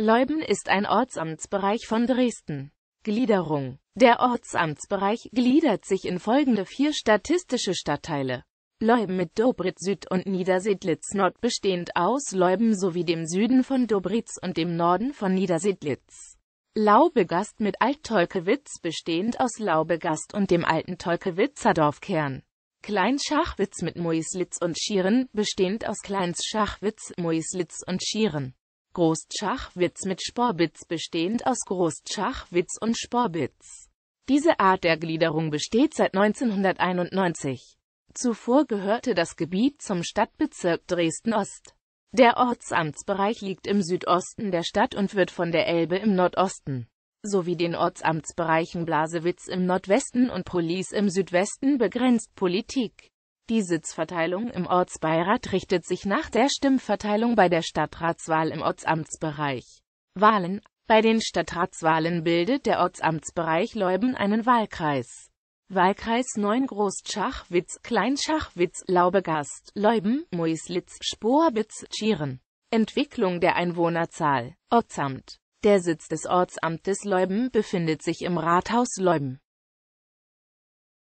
Leuben ist ein Ortsamtsbereich von Dresden. Gliederung Der Ortsamtsbereich gliedert sich in folgende vier statistische Stadtteile. Leuben mit Dobritz Süd und Niedersedlitz Nord bestehend aus Leuben sowie dem Süden von Dobritz und dem Norden von Niedersedlitz. Laubegast mit Alt-Tolkewitz bestehend aus Laubegast und dem alten Tolkewitzer Dorfkern. Kleinschachwitz mit Moislitz und Schieren bestehend aus Kleinschachwitz, Moislitz und Schieren. Großtschachwitz mit Sporbitz bestehend aus Großtschachwitz und Sporbitz. Diese Art der Gliederung besteht seit 1991. Zuvor gehörte das Gebiet zum Stadtbezirk Dresden-Ost. Der Ortsamtsbereich liegt im Südosten der Stadt und wird von der Elbe im Nordosten sowie den Ortsamtsbereichen Blasewitz im Nordwesten und Police im Südwesten begrenzt. Politik die Sitzverteilung im Ortsbeirat richtet sich nach der Stimmverteilung bei der Stadtratswahl im Ortsamtsbereich. Wahlen Bei den Stadtratswahlen bildet der Ortsamtsbereich Leuben einen Wahlkreis. Wahlkreis 9 Großschachwitz, Kleinschachwitz, Laubegast, Leuben, Muislitz, Sporbitz, Schieren. Entwicklung der Einwohnerzahl Ortsamt Der Sitz des Ortsamtes Leuben befindet sich im Rathaus Leuben.